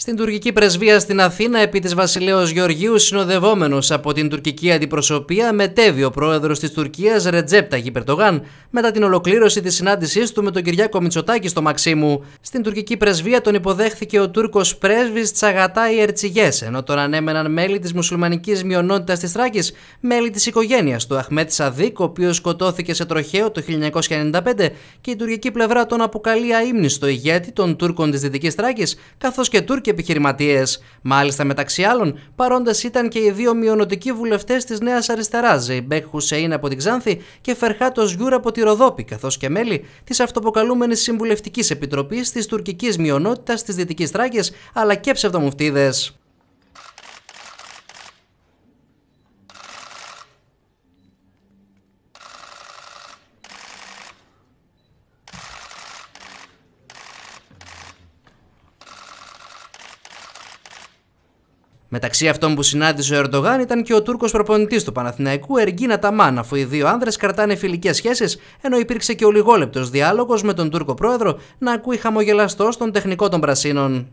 Στην τουρκική πρεσβεία στην Αθήνα, επί της βασιλέως Γεωργίου, συνοδευόμενος από την τουρκική αντιπροσωπεία, μετέβει ο πρόεδρος της Τουρκίας, Ρετζέπτα Γιπερτογάν μετά την ολοκλήρωση της συνάντησής του με τον Κυριάκο Μητσοτάκη στο Μαξίμου. Στην τουρκική πρεσβεία τον υποδέχθηκε ο Τούρκος πρέσβης Τσαγατάι Ιερτσιγέ, ενώ τον ανέμεναν μέλη της μουσουλμανικής μειονότητας της Τράκης, μέλη της οικογένειας, του Αχμέτ Σαδίκ, ο οποίος σκοτώθηκε σε τροχαίο το 1995 και η τουρκική πλευρά τον αποκαλεί αείμνηστο ηγέτη των Τούρκων της Δυτικής Τράκης, καθώς και Τούρκοι και επιχειρηματίες. Μάλιστα, μεταξύ άλλων, παρόντες ήταν και οι δύο μειονοτικοί βουλευτές της Νέας Αριστεράς, Ζεϊμπέκ Χουσέιν από την Ξάνθη και Φερχάτος Γιούρα από τη Ροδόπη, καθώς και μέλη της αυτοποκαλούμενης Συμβουλευτικής Επιτροπής της Τουρκικής Μειονότητας της Δυτικής Τράκης, αλλά και ψευδομουφτίδες. Μεταξύ αυτών που συνάντησε ο Ερντογάν ήταν και ο Τούρκος προπονητής του Παναθηναϊκού Εργίνα Ταμάν, αφού οι δύο άνδρες κρατάνε φιλικές σχέσεις, ενώ υπήρξε και ο λιγόλεπτο διάλογος με τον Τούρκο πρόεδρο να ακούει χαμογελαστό τον τεχνικό των Πρασίνων.